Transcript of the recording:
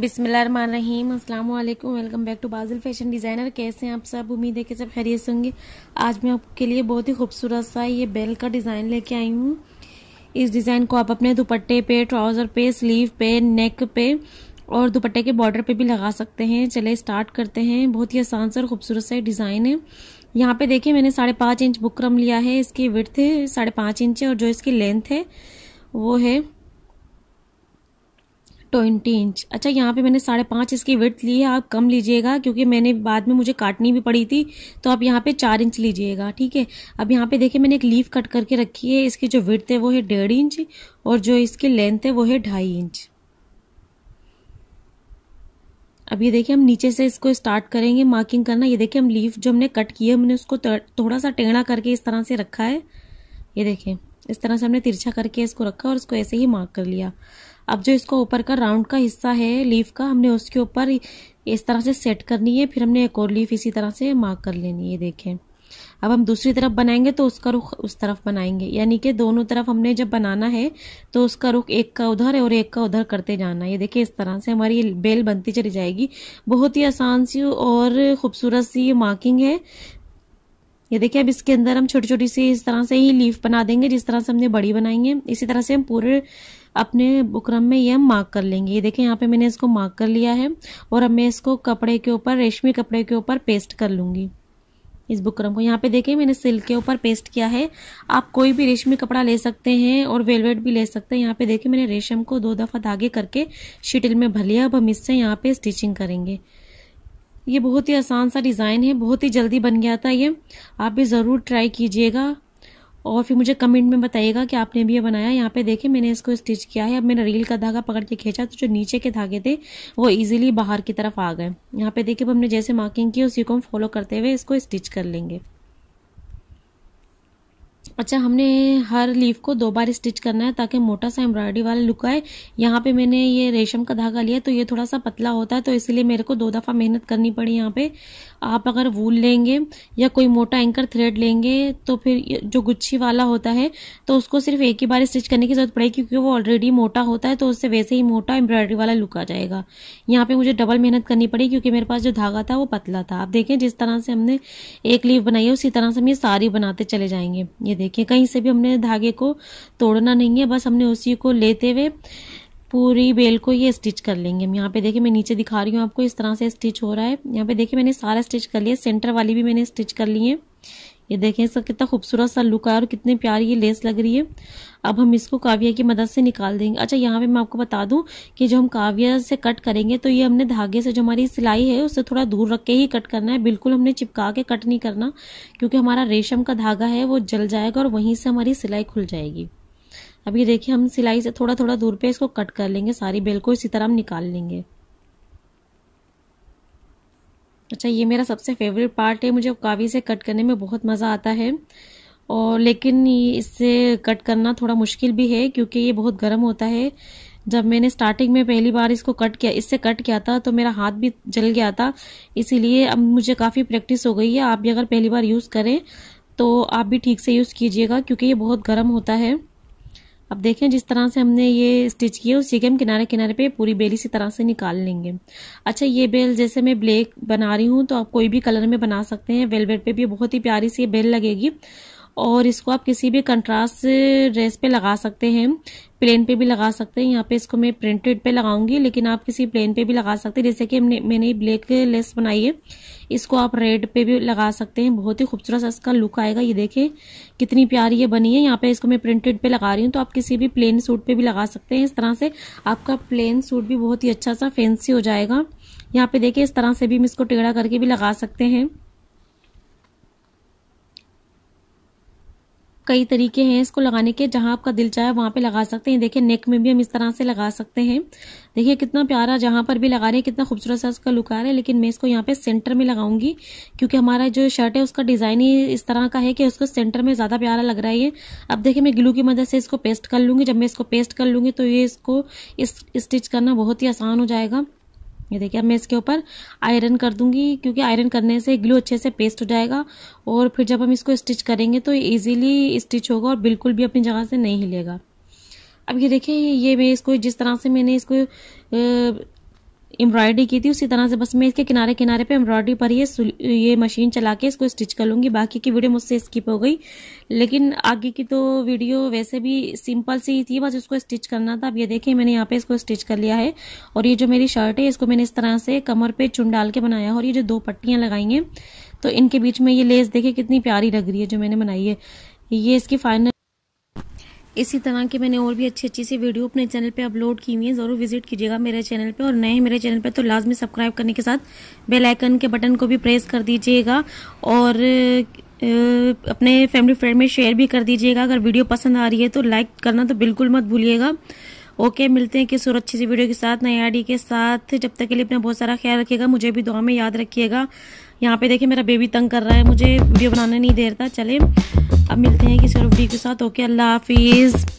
बिसमीम अल्लाम welcome back to बाज़ल फैशन डिज़ाइनर कैसे हैं आप सब उम्मीद है कि सब खैरियत होंगे आज मैं आपके लिए बहुत ही खूबसूरत सा ये बेल का डिज़ाइन लेके आई हूँ इस डिज़ाइन को आप अपने दुपट्टे पे ट्राउज़र पे स्लीव पे नेक पे और दुपट्टे के बॉर्डर पे भी लगा सकते हैं चले स्टार्ट करते हैं बहुत ही आसान सा और खूबसूरत सा डिज़ाइन है यहाँ पे देखिए मैंने साढ़े पाँच इंच बुकरम लिया है इसकी विर्थ साढ़े पाँच इंच है और जो इसकी लेंथ है वो है ट्वेंटी इंच अच्छा यहाँ पे मैंने साढ़े पाँच इसकी विथ ली है आप कम लीजिएगा क्योंकि मैंने बाद में मुझे काटनी भी पड़ी थी तो आप यहाँ पे चार इंच लीजिएगा ठीक है अब यहाँ पे देखिए मैंने एक लीफ कट करके रखी है इसकी जो विथ है वो है डेढ़ इंच और जो इसकी लेंथ है वो है ढाई इंच अब ये देखिए हम नीचे से इसको स्टार्ट करेंगे मार्किंग करना ये देखिए हम लीफ जो हमने कट किया है हमने उसको थोड़ा सा टेढ़ा करके इस तरह से रखा है ये देखिए इस तरह से हमने तिरछा करके इसको रखा और इसको ऐसे ही मार्क कर लिया अब जो इसका ऊपर का राउंड का हिस्सा है लीफ का हमने उसके ऊपर इस तरह से सेट करनी है फिर हमने एक और लीफ इसी तरह से मार्क कर लेनी है देखें अब हम दूसरी तरफ बनाएंगे तो उसका रुख उस तरफ बनाएंगे यानी कि दोनों तरफ हमने जब बनाना है तो उसका रुख एक का उधर है और एक का उधर करते जाना है ये देखिए इस तरह से हमारी बेल बनती चली जाएगी बहुत ही आसान सी और खूबसूरत सी ये मार्किंग है ये देखिए अब इसके अंदर हम छोटी छोटी सी इस तरह से ही लीफ बना देंगे जिस तरह से हमने बड़ी बनाएंगे इसी तरह से हम पूरे अपने बुकरम में ये हम मार्क कर लेंगे ये देखें यहाँ पे मैंने इसको मार्क कर लिया है और अब मैं इसको कपड़े के ऊपर रेशमी कपड़े के ऊपर पेस्ट कर लूँगी इस बुकरम को यहाँ पे देखें मैंने सिल्क के ऊपर पेस्ट किया है आप कोई भी रेशमी कपड़ा ले सकते हैं और वेलवेट भी ले सकते हैं यहाँ पे देखें मैंने रेशम को दो दफ़ा धागे करके शिटिल में भर लिया अब हम इससे यहाँ पे स्टिचिंग करेंगे ये बहुत ही आसान सा डिज़ाइन है बहुत ही जल्दी बन गया था ये आप भी ज़रूर ट्राई कीजिएगा और फिर मुझे कमेंट में बताइएगा कि आपने भी ये बनाया यहाँ पे देखे मैंने इसको स्टिच किया है अब मैंने रील का धागा पकड़ के खींचा तो जो नीचे के धागे थे वो ईजिली बाहर की तरफ आ गए यहाँ पे देखिए अब हमने जैसे मार्किंग की उसी को हम फॉलो करते हुए इसको स्टिच कर लेंगे अच्छा हमने हर लीफ को दो बार स्टिच करना है ताकि मोटा सा एम्ब्रॉयडरी वाला लुक आए यहाँ पे मैंने ये रेशम का धागा लिया तो ये थोड़ा सा पतला होता है तो इसलिए मेरे को दो दफ़ा मेहनत करनी पड़ी यहाँ पे आप अगर वूल लेंगे या कोई मोटा एंकर थ्रेड लेंगे तो फिर जो गुच्छी वाला होता है तो उसको सिर्फ एक ही बार स्टिच करने की ज़रूरत पड़ेगी क्योंकि वो ऑलरेडी मोटा होता है तो उससे वैसे ही मोटा एम्ब्रॉयडरी वाला लुक आ जाएगा यहाँ पर मुझे डबल मेहनत करनी पड़ी क्योंकि मेरे पास जो धागा था वो पतला था आप देखें जिस तरह से हमने एक लीफ बनाई है उसी तरह से हम ये सारी बनाते चले जाएंगे ये देखिए कहीं से भी हमने धागे को तोड़ना नहीं है बस हमने उसी को लेते हुए पूरी बेल को ये स्टिच कर लेंगे हम यहाँ पे देखिए मैं नीचे दिखा रही हूँ आपको इस तरह से स्टिच हो रहा है यहाँ पे देखिए मैंने सारा स्टिच कर लिया सेंटर वाली भी मैंने स्टिच कर ली है ये देखें इसका कितना खूबसूरत सा लुक आया और कितनी प्यारी ये लेस लग रही है अब हम इसको काव्या की मदद से निकाल देंगे अच्छा यहाँ पे मैं आपको बता दूं कि जो हम काव्या से कट करेंगे तो ये हमने धागे से जो हमारी सिलाई है उससे थोड़ा दूर रख के ही कट करना है बिल्कुल हमने चिपका के कट नहीं करना क्योंकि हमारा रेशम का धागा है वो जल जाएगा और वहीं से हमारी सिलाई खुल जाएगी अब ये देखिए हम सिलाई से थोड़ा थोड़ा दूर पे इसको कट कर लेंगे सारी बेल को इसी तरह हम निकाल लेंगे अच्छा ये मेरा सबसे फेवरेट पार्ट है मुझे कावी से कट करने में बहुत मज़ा आता है और लेकिन इससे कट करना थोड़ा मुश्किल भी है क्योंकि ये बहुत गर्म होता है जब मैंने स्टार्टिंग में पहली बार इसको कट किया इससे कट किया था तो मेरा हाथ भी जल गया था इसीलिए अब मुझे काफ़ी प्रैक्टिस हो गई है आप भी अगर पहली बार यूज़ करें तो आप भी ठीक से यूज़ कीजिएगा क्योंकि ये बहुत गर्म होता है अब देखें जिस तरह से हमने ये स्टिच किया उस के हम किनारे किनारे पे पूरी बेल इसी तरह से निकाल लेंगे अच्छा ये बेल जैसे मैं ब्लैक बना रही हूँ तो आप कोई भी कलर में बना सकते हैं वेलवेट पे भी बहुत ही प्यारी सी बेल लगेगी और इसको आप किसी भी कंट्रास्ट ड्रेस पे लगा सकते हैं प्लेन पे भी लगा सकते हैं यहाँ पे इसको मैं प्रिंटेड पे लगाऊंगी लेकिन आप किसी प्लेन पे भी लगा सकते हैं जैसे कि हमने मैंने ब्लैक लेस बनाई है इसको आप रेड पे भी लगा सकते हैं बहुत ही खूबसूरत सा इसका लुक आएगा ये देखें कितनी प्यारी ये बनी है यहाँ पे इसको मैं प्रिंटेड पे लगा रही हूँ तो आप किसी भी प्लेन सूट पे भी लगा सकते हैं इस तरह से आपका प्लेन सूट भी बहुत ही अच्छा सा फैंसी हो जाएगा यहाँ पे देखिए इस तरह से भी हम इसको टेढ़ा करके भी लगा सकते हैं कई तरीके हैं इसको लगाने के जहां आपका दिल चाहे वहां पे लगा सकते हैं देखिए नेक में भी हम इस तरह से लगा सकते हैं देखिए कितना प्यारा जहां पर भी लगा रहे हैं कितना खूबसूरत सा उसका लुक आ रहा है लेकिन मैं इसको यहाँ पे सेंटर में लगाऊंगी क्योंकि हमारा जो शर्ट है उसका डिजाइन ही इस तरह का है कि उसको सेंटर में ज्यादा प्यारा लग रहा है ये अब देखिये मैं ग्लू की मदद से इसको पेस्ट कर लूंगी जब मैं इसको पेस्ट कर लूंगी तो ये इसको स्टिच करना बहुत ही आसान हो जाएगा ये देखिए अब मैं इसके ऊपर आयरन कर दूंगी क्योंकि आयरन करने से ग्लू अच्छे से पेस्ट हो जाएगा और फिर जब हम इसको स्टिच करेंगे तो इजीली स्टिच होगा और बिल्कुल भी अपनी जगह से नहीं हिलेगा अब ये देखिए ये मैं इसको जिस तरह से मैंने इसको एम्ब्रॉयडरी की थी उसी तरह से बस मैं इसके किनारे किनारे पे एम्ब्रॉयडरी पर ये ये मशीन चला के इसको स्टिच कर लूंगी बाकी की वीडियो मुझसे स्किप हो गई लेकिन आगे की तो वीडियो वैसे भी सिंपल सी थी बस इसको स्टिच करना था अब ये देखिए मैंने यहाँ पे इसको स्टिच कर लिया है और ये जो मेरी शर्ट है इसको मैंने इस तरह से कमर पे चुन डाल के बनाया और ये जो दो पट्टियां लगाई हैं तो इनके बीच में ये लेस देखे कितनी प्यारी लग रही है जो मैंने बनाई है ये इसकी फाइनल इसी तरह की मैंने और भी अच्छी अच्छी सी वीडियो अपने चैनल पे अपलोड की हुई है ज़रूर विजिट कीजिएगा मेरे चैनल पे और नए हैं मेरे चैनल पे तो लाजमी सब्सक्राइब करने के साथ बेल आइकन के बटन को भी प्रेस कर दीजिएगा और अपने फैमिली फ्रेंड में शेयर भी कर दीजिएगा अगर वीडियो पसंद आ रही है तो लाइक करना तो बिल्कुल मत भूलिएगा ओके मिलते हैं किसी और अच्छी सी वीडियो के साथ नए आई के साथ जब तक के लिए अपना बहुत सारा ख्याल रखिएगा मुझे भी दुआ में याद रखिएगा यहाँ पे देखिए मेरा बेबी तंग कर रहा है मुझे वीडियो बनाने नहीं दे रहा चले अब मिलते हैं किसी और वीडियो के साथ ओके अल्लाह हाफिज़